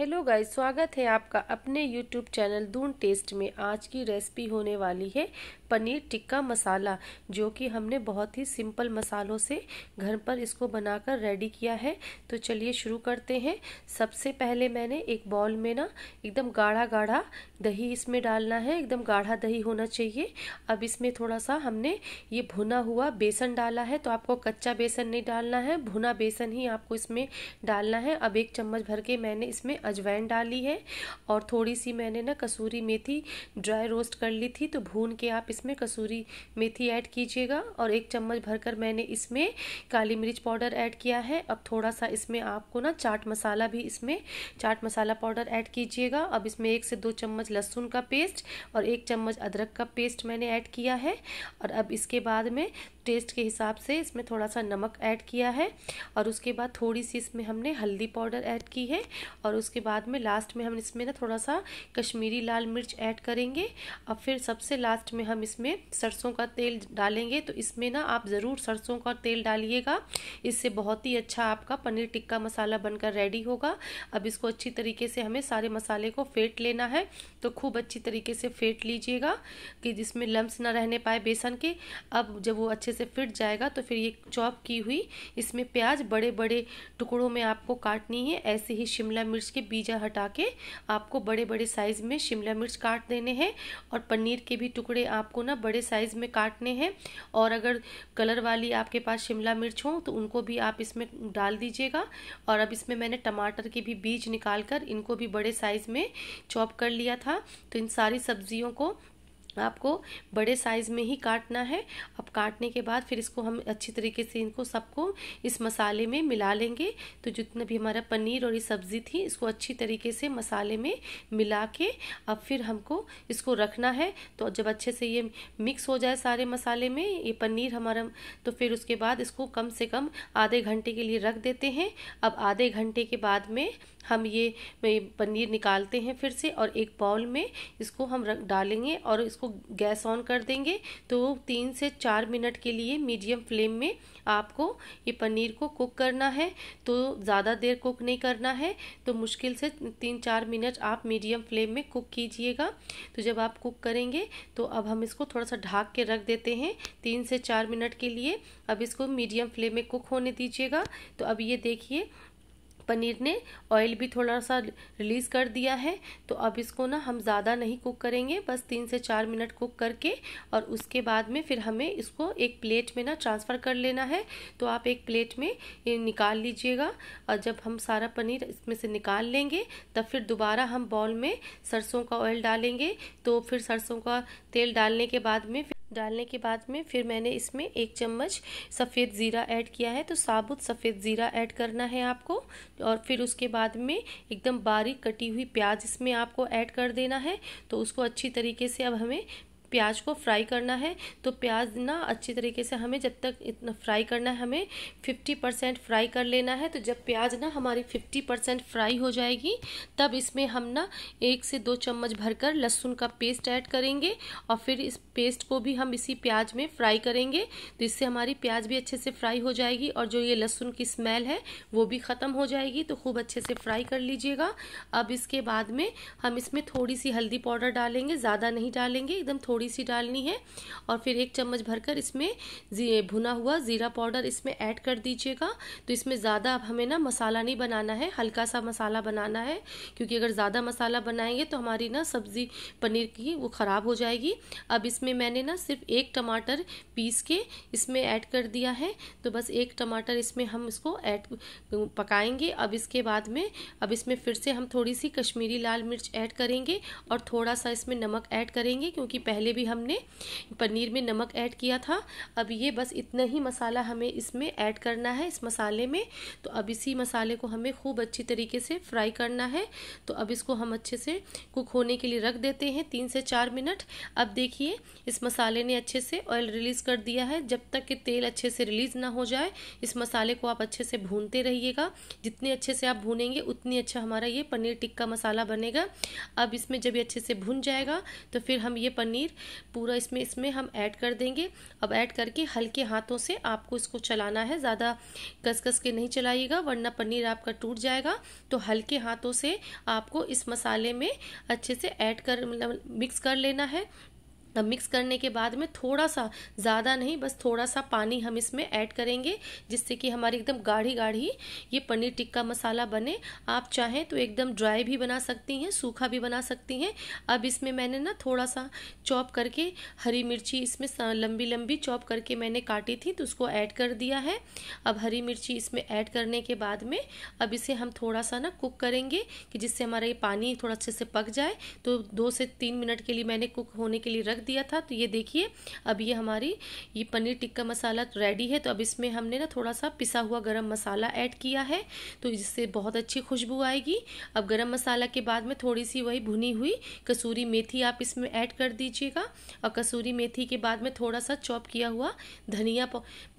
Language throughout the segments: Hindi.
हेलो गाइस स्वागत है आपका अपने यूट्यूब चैनल दून टेस्ट में आज की रेसिपी होने वाली है पनीर टिक्का मसाला जो कि हमने बहुत ही सिंपल मसालों से घर पर इसको बनाकर रेडी किया है तो चलिए शुरू करते हैं सबसे पहले मैंने एक बॉल में ना एकदम गाढ़ा गाढ़ा दही इसमें डालना है एकदम गाढ़ा दही होना चाहिए अब इसमें थोड़ा सा हमने ये भुना हुआ बेसन डाला है तो आपको कच्चा बेसन नहीं डालना है भुना बेसन ही आपको इसमें डालना है अब एक चम्मच भर के मैंने इसमें अजवाइन डाली है और थोड़ी सी मैंने ना कसूरी मेथी ड्राई रोस्ट कर ली थी तो भून के आप इसमें कसूरी मेथी ऐड कीजिएगा और एक चम्मच भरकर मैंने इसमें काली मिर्च पाउडर ऐड किया है अब थोड़ा सा इसमें आपको ना चाट मसाला भी इसमें चाट मसाला पाउडर ऐड कीजिएगा अब इसमें एक से दो चम्मच लहसुन का पेस्ट और एक चम्मच अदरक का पेस्ट मैंने ऐड किया है और अब इसके बाद में टेस्ट के हिसाब से इसमें थोड़ा सा नमक ऐड किया है और उसके बाद थोड़ी सी इसमें हमने हल्दी पाउडर ऐड की है और उसके बाद में लास्ट में हम इसमें ना थोड़ा सा कश्मीरी लाल मिर्च ऐड करेंगे और फिर सबसे लास्ट में हम इसमें सरसों का तेल डालेंगे तो इसमें ना आप ज़रूर सरसों का तेल डालिएगा इससे बहुत ही अच्छा आपका पनीर टिक्का मसाला बनकर रेडी होगा अब इसको अच्छी तरीके से हमें सारे मसाले को फेंट लेना है तो खूब अच्छी तरीके से फेंट लीजिएगा कि जिसमें लम्ब ना रहने पाए बेसन के अब जब वो अच्छे अच्छे से फिट जाएगा तो फिर ये चॉप की हुई इसमें प्याज बड़े बड़े टुकड़ों में आपको काटनी है ऐसे ही शिमला मिर्च के बीजा हटा के आपको बड़े बड़े साइज़ में शिमला मिर्च काट देने हैं और पनीर के भी टुकड़े आपको ना बड़े साइज़ में काटने हैं और अगर कलर वाली आपके पास शिमला मिर्च हो तो उनको भी आप इसमें डाल दीजिएगा और अब इसमें मैंने टमाटर के भी बीज निकाल कर इनको भी बड़े साइज़ में चॉप कर लिया था तो इन सारी सब्जियों को आपको बड़े साइज़ में ही काटना है अब काटने के बाद फिर इसको हम अच्छी तरीके से इनको सबको इस मसाले में मिला लेंगे तो जितना भी हमारा पनीर और ये सब्ज़ी थी इसको अच्छी तरीके से मसाले में मिला के अब फिर हमको इसको रखना है तो जब अच्छे से ये मिक्स हो जाए सारे मसाले में ये पनीर हमारा तो फिर उसके बाद इसको कम से कम आधे घंटे के लिए रख देते हैं अब आधे घंटे के बाद में हम ये पनीर निकालते हैं फिर से और एक बाउल में इसको हम रख डालेंगे और इसको उसको गैस ऑन कर देंगे तो तीन से चार मिनट के लिए मीडियम फ्लेम में आपको ये पनीर को कुक करना है तो ज़्यादा देर कुक नहीं करना है तो मुश्किल से तीन चार मिनट आप मीडियम फ्लेम में कुक कीजिएगा तो जब आप कुक करेंगे तो अब हम इसको थोड़ा सा ढाक के रख देते हैं तीन से चार मिनट के लिए अब इसको मीडियम फ्लेम में कुक होने दीजिएगा तो अब ये देखिए पनीर ने ऑयल भी थोड़ा सा रिलीज़ कर दिया है तो अब इसको ना हम ज़्यादा नहीं कुक करेंगे बस तीन से चार मिनट कुक करके और उसके बाद में फिर हमें इसको एक प्लेट में ना ट्रांसफ़र कर लेना है तो आप एक प्लेट में ये निकाल लीजिएगा और जब हम सारा पनीर इसमें से निकाल लेंगे तब फिर दोबारा हम बॉल में सरसों का ऑयल डालेंगे तो फिर सरसों का तेल डालने के बाद में डालने के बाद में फिर मैंने इसमें एक चम्मच सफ़ेद ज़ीरा ऐड किया है तो साबुत सफ़ेद ज़ीरा ऐड करना है आपको और फिर उसके बाद में एकदम बारीक कटी हुई प्याज इसमें आपको ऐड कर देना है तो उसको अच्छी तरीके से अब हमें प्याज को फ्राई करना है तो प्याज ना अच्छी तरीके से हमें जब तक इतना फ्राई करना है हमें फिफ्टी परसेंट फ्राई कर लेना है तो जब प्याज ना हमारी फिफ्टी परसेंट फ्राई हो जाएगी तब इसमें हम ना एक से दो चम्मच भरकर लहसुन का पेस्ट ऐड करेंगे और फिर इस पेस्ट को भी हम इसी प्याज में फ्राई करेंगे तो इससे हमारी प्याज भी अच्छे से फ्राई हो जाएगी और जो ये लहसुन की स्मेल है वो भी ख़त्म हो जाएगी तो खूब अच्छे से फ्राई कर लीजिएगा अब इसके बाद में हम इसमें थोड़ी सी हल्दी पाउडर डालेंगे ज़्यादा नहीं डालेंगे एकदम थोड़ी थोड़ी सी डालनी है और फिर एक चम्मच भरकर इसमें भुना हुआ ज़ीरा पाउडर इसमें ऐड कर दीजिएगा तो इसमें ज़्यादा अब हमें ना मसाला नहीं बनाना है हल्का सा मसाला बनाना है क्योंकि अगर ज़्यादा मसाला बनाएंगे तो हमारी ना सब्ज़ी पनीर की वो ख़राब हो जाएगी अब इसमें मैंने ना सिर्फ एक टमाटर पीस के इसमें ऐड कर दिया है तो बस एक टमाटर इसमें हम इसको ऐड पकाएंगे अब इसके बाद में अब इसमें फिर से हम थोड़ी सी कश्मीरी लाल मिर्च ऐड करेंगे और थोड़ा सा इसमें नमक ऐड करेंगे क्योंकि पहले पहले भी हमने पनीर में नमक ऐड किया था अब ये बस इतना ही मसाला हमें इसमें ऐड करना है इस मसाले में तो अब इसी मसाले को हमें खूब अच्छी तरीके से फ्राई करना है तो अब इसको हम अच्छे से कुक होने के लिए रख देते हैं तीन से चार मिनट अब देखिए इस मसाले ने अच्छे से ऑयल रिलीज़ कर दिया है जब तक कि तेल अच्छे से रिलीज़ ना हो जाए इस मसाले को आप अच्छे से भूनते रहिएगा जितने अच्छे से आप भूनेंगे उतनी अच्छा हमारा ये पनीर टिक्का मसाला बनेगा अब इसमें जब ये अच्छे से भून जाएगा तो फिर हम ये पनीर पूरा इसमें इसमें हम ऐड कर देंगे अब ऐड करके हल्के हाथों से आपको इसको चलाना है ज़्यादा कस कस के नहीं चलाइएगा वरना पनीर आपका टूट जाएगा तो हल्के हाथों से आपको इस मसाले में अच्छे से ऐड कर मतलब मिक्स कर लेना है अब मिक्स करने के बाद में थोड़ा सा ज़्यादा नहीं बस थोड़ा सा पानी हम इसमें ऐड करेंगे जिससे कि हमारी एकदम गाढ़ी गाढ़ी ये पनीर टिक्का मसाला बने आप चाहें तो एकदम ड्राई भी बना सकती हैं सूखा भी बना सकती हैं अब इसमें मैंने ना थोड़ा सा चॉप करके हरी मिर्ची इसमें लंबी लंबी चॉप करके मैंने काटी थी तो उसको ऐड कर दिया है अब हरी मिर्ची इसमें ऐड करने के बाद में अब इसे हम थोड़ा सा ना कुक करेंगे कि जिससे हमारा ये पानी थोड़ा अच्छे से पक जाए तो दो से तीन मिनट के लिए मैंने कुक होने के लिए रख रख दिया था तो ये देखिए अब ये हमारी ये पनीर टिक्का मसाला रेडी है तो अब इसमें हमने ना थोड़ा सा पिसा हुआ गरम मसाला ऐड किया है तो इससे बहुत अच्छी खुशबू आएगी अब गरम मसाला के बाद में थोड़ी सी वही भुनी हुई कसूरी मेथी आप इसमें ऐड कर दीजिएगा और कसूरी मेथी के बाद में थोड़ा सा चॉप किया हुआ धनिया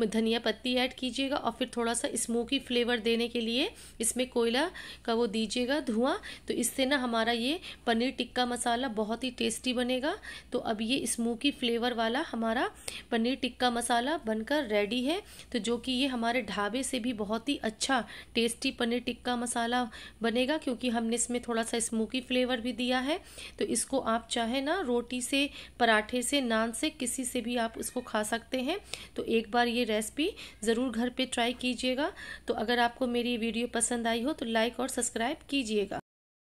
धनिया पत्ती ऐड कीजिएगा और फिर थोड़ा सा स्मोकी फ्लेवर देने के लिए इसमें कोयला का वो दीजिएगा धुआं तो इससे ना हमारा ये पनीर टिक्का मसाला बहुत ही टेस्टी बनेगा तो अब ये स्मोकी फ्लेवर वाला हमारा पनीर टिक्का मसाला बनकर रेडी है तो जो कि ये हमारे ढाबे से भी बहुत ही अच्छा टेस्टी पनीर टिक्का मसाला बनेगा क्योंकि हमने इसमें थोड़ा सा स्मोकी फ्लेवर भी दिया है तो इसको आप चाहे ना रोटी से पराठे से नान से किसी से भी आप इसको खा सकते हैं तो एक बार ये रेसिपी ज़रूर घर पर ट्राई कीजिएगा तो अगर आपको मेरी वीडियो पसंद आई हो तो लाइक और सब्सक्राइब कीजिएगा